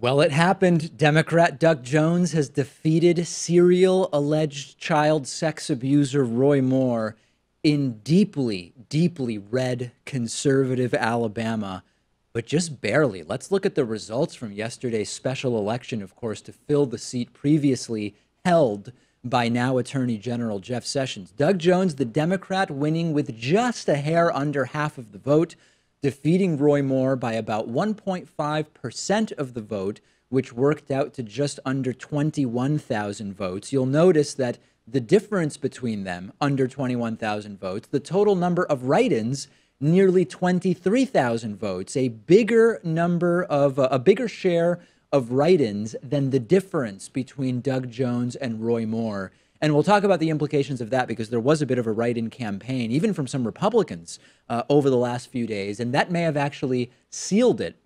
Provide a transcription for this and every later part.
Well, it happened. Democrat Doug Jones has defeated serial alleged child sex abuser Roy Moore in deeply, deeply red conservative Alabama, but just barely. Let's look at the results from yesterday's special election, of course, to fill the seat previously held by now Attorney General Jeff Sessions. Doug Jones, the Democrat, winning with just a hair under half of the vote defeating Roy Moore by about 1.5% of the vote, which worked out to just under 21,000 votes. You'll notice that the difference between them, under 21,000 votes, the total number of write ins, nearly 23,000 votes, a bigger number of, uh, a bigger share of write ins than the difference between Doug Jones and Roy Moore and we'll talk about the implications of that because there was a bit of a write in campaign, even from some Republicans, uh, over the last few days. And that may have actually sealed it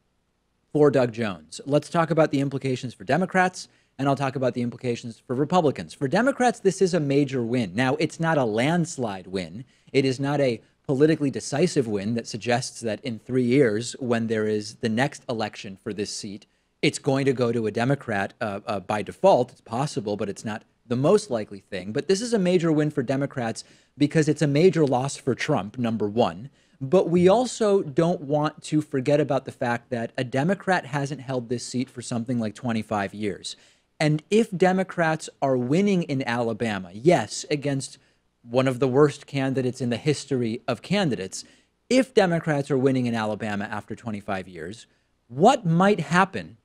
for Doug Jones. Let's talk about the implications for Democrats, and I'll talk about the implications for Republicans. For Democrats, this is a major win. Now, it's not a landslide win, it is not a politically decisive win that suggests that in three years, when there is the next election for this seat, it's going to go to a Democrat uh, uh, by default. It's possible, but it's not the most likely thing. But this is a major win for Democrats because it's a major loss for Trump, number one. But we also don't want to forget about the fact that a Democrat hasn't held this seat for something like 25 years. And if Democrats are winning in Alabama, yes, against one of the worst candidates in the history of candidates, if Democrats are winning in Alabama after 25 years, what might happen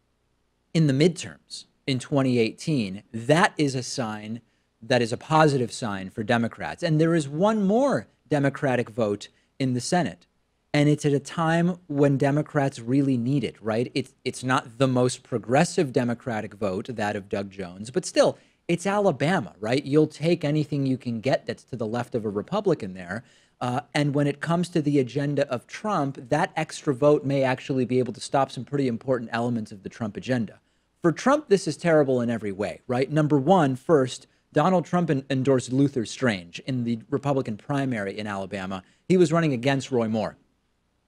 in the midterms? in 2018. That is a sign that is a positive sign for Democrats. And there is one more Democratic vote in the Senate. And it's at a time when Democrats really need it, right? It's, it's not the most progressive Democratic vote, that of Doug Jones, but still, it's Alabama, right? You'll take anything you can get that's to the left of a Republican there. Uh, and when it comes to the agenda of Trump, that extra vote may actually be able to stop some pretty important elements of the Trump agenda. For Trump, this is terrible in every way, right? Number one, first, Donald Trump endorsed Luther Strange in the Republican primary in Alabama. He was running against Roy Moore.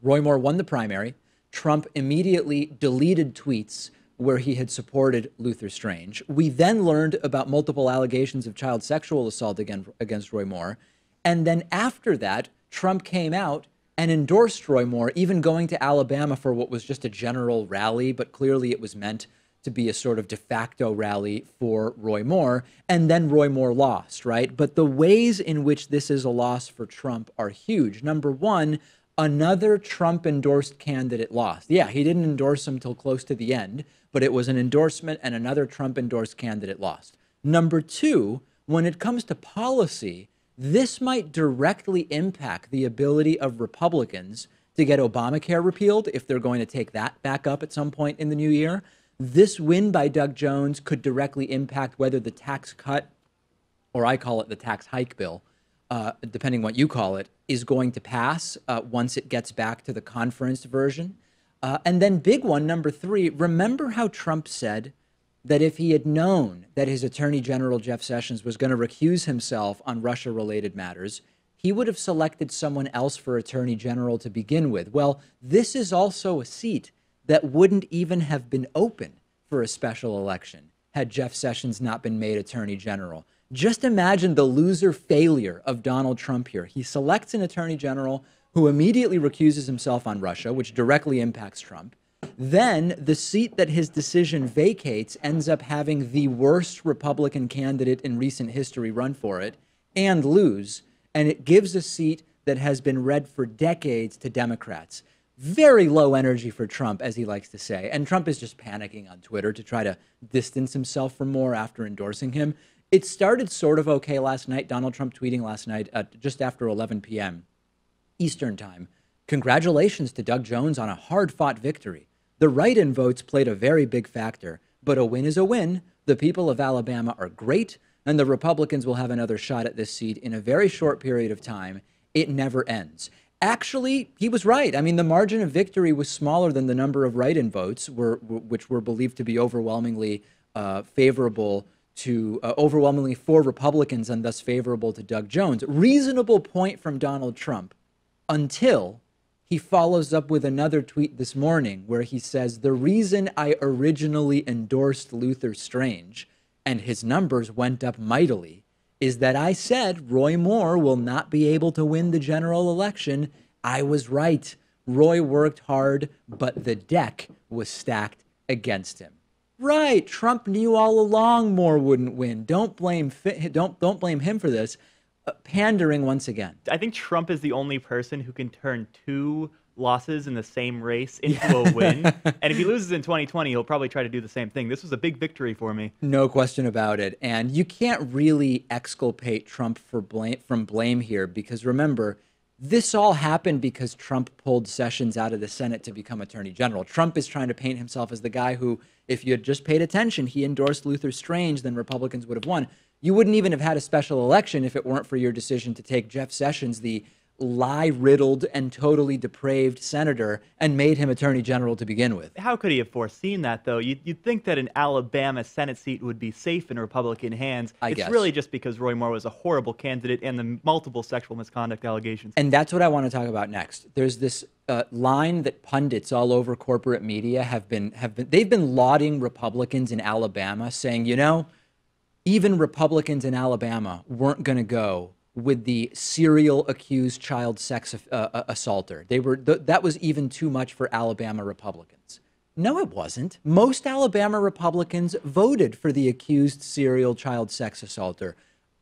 Roy Moore won the primary. Trump immediately deleted tweets where he had supported Luther Strange. We then learned about multiple allegations of child sexual assault against Roy Moore. And then after that, Trump came out and endorsed Roy Moore, even going to Alabama for what was just a general rally, but clearly it was meant to be a sort of de facto rally for Roy Moore. And then Roy Moore lost, right? But the ways in which this is a loss for Trump are huge. Number one, another Trump endorsed candidate lost. Yeah, he didn't endorse him till close to the end, but it was an endorsement and another Trump endorsed candidate lost. Number two, when it comes to policy, this might directly impact the ability of Republicans to get Obamacare repealed if they're going to take that back up at some point in the new year this win by Doug Jones could directly impact whether the tax cut, or I call it the tax hike bill, uh, depending what you call it, is going to pass uh, once it gets back to the conference version. Uh, and then, big one, number three, remember how Trump said that if he had known that his Attorney General Jeff Sessions was going to recuse himself on Russia related matters, he would have selected someone else for Attorney General to begin with. Well, this is also a seat that wouldn't even have been open for a special election had Jeff Sessions not been made attorney general. Just imagine the loser failure of Donald Trump here. He selects an attorney general who immediately recuses himself on Russia, which directly impacts Trump. Then the seat that his decision vacates ends up having the worst Republican candidate in recent history run for it and lose. And it gives a seat that has been read for decades to Democrats very low energy for Trump, as he likes to say. And Trump is just panicking on Twitter to try to distance himself from more after endorsing him. It started sort of okay last night. Donald Trump tweeting last night, uh, just after 11 p.m. Eastern time. Congratulations to Doug Jones on a hard fought victory. The write in votes played a very big factor, but a win is a win. The people of Alabama are great, and the Republicans will have another shot at this seat in a very short period of time. It never ends actually he was right. I mean, the margin of victory was smaller than the number of write-in votes, were, which were believed to be overwhelmingly uh, favorable to uh, overwhelmingly for Republicans and thus favorable to Doug Jones. Reasonable point from Donald Trump until he follows up with another tweet this morning where he says the reason I originally endorsed Luther Strange and his numbers went up mightily is that I said Roy Moore will not be able to win the general election. I was right. Roy worked hard, but the deck was stacked against him. Right, Trump knew all along Moore wouldn't win. Don't blame don't don't blame him for this. Uh, pandering once again. I think Trump is the only person who can turn two losses in the same race into yeah. a win. and if he loses in 2020, he'll probably try to do the same thing. This was a big victory for me. No question about it. And you can't really exculpate Trump for blame from blame here because remember, this all happened because Trump pulled Sessions out of the Senate to become Attorney General. Trump is trying to paint himself as the guy who, if you had just paid attention, he endorsed Luther Strange, then Republicans would have won. You wouldn't even have had a special election if it weren't for your decision to take Jeff Sessions, the lie riddled and totally depraved senator and made him attorney general to begin with. How could he have foreseen that, though? You'd, you'd think that an Alabama Senate seat would be safe in Republican hands. I it's guess. really just because Roy Moore was a horrible candidate and the multiple sexual misconduct allegations. And that's what I want to talk about next. There's this uh, line that pundits all over corporate media have been have been they've been lauding Republicans in Alabama, saying, you know, even Republicans in Alabama weren't going to go with the serial accused child sex uh, uh, assaulter. They were th that was even too much for Alabama Republicans. No, it wasn't. Most Alabama Republicans voted for the accused serial child sex assaulter.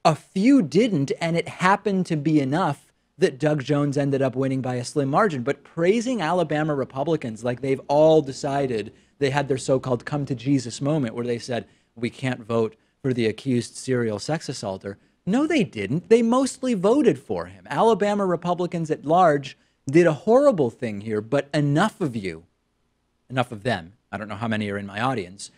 A few didn't, and it happened to be enough that Doug Jones ended up winning by a slim margin. But praising Alabama Republicans like they've all decided they had their so called come to Jesus moment where they said, we can't vote for the accused serial sex assaulter no, they didn't. They mostly voted for him. Alabama Republicans at large did a horrible thing here, but enough of you, enough of them, I don't know how many are in my audience,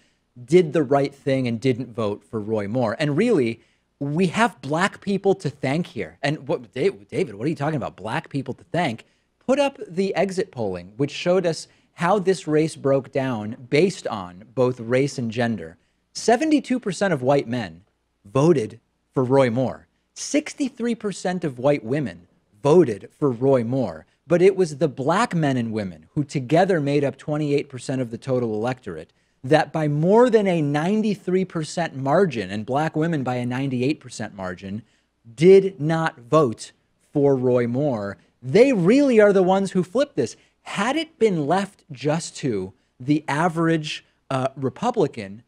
did the right thing and didn't vote for Roy Moore. And really, we have black people to thank here. And what, David, what are you talking about? Black people to thank? Put up the exit polling, which showed us how this race broke down based on both race and gender. 72% of white men voted for Roy Moore. 63% of white women voted for Roy Moore, but it was the black men and women who together made up 28% of the total electorate that by more than a 93% margin and black women by a 98% margin did not vote for Roy Moore. They really are the ones who flipped this. Had it been left just to the average uh, Republican,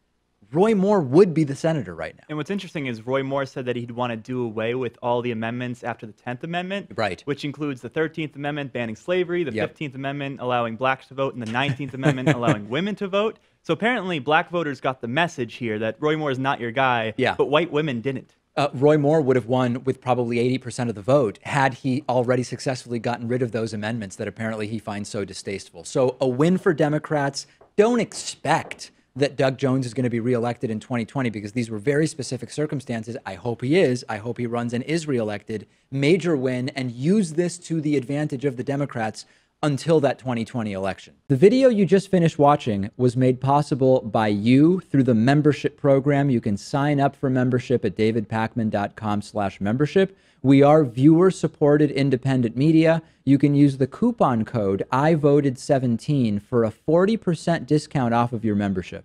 Roy Moore would be the senator right now. And what's interesting is Roy Moore said that he'd want to do away with all the amendments after the 10th Amendment, right? Which includes the 13th Amendment banning slavery, the yep. 15th Amendment allowing blacks to vote, and the 19th Amendment allowing women to vote. So apparently, black voters got the message here that Roy Moore is not your guy, yeah. but white women didn't. Uh, Roy Moore would have won with probably 80% of the vote had he already successfully gotten rid of those amendments that apparently he finds so distasteful. So, a win for Democrats. Don't expect that Doug Jones is going to be reelected in 2020 because these were very specific circumstances. I hope he is. I hope he runs and is reelected. Major win and use this to the advantage of the Democrats until that 2020 election. The video you just finished watching was made possible by you through the membership program. You can sign up for membership at davidpackman.com slash membership. We are viewer-supported independent media. You can use the coupon code I voted 17 for a 40% discount off of your membership.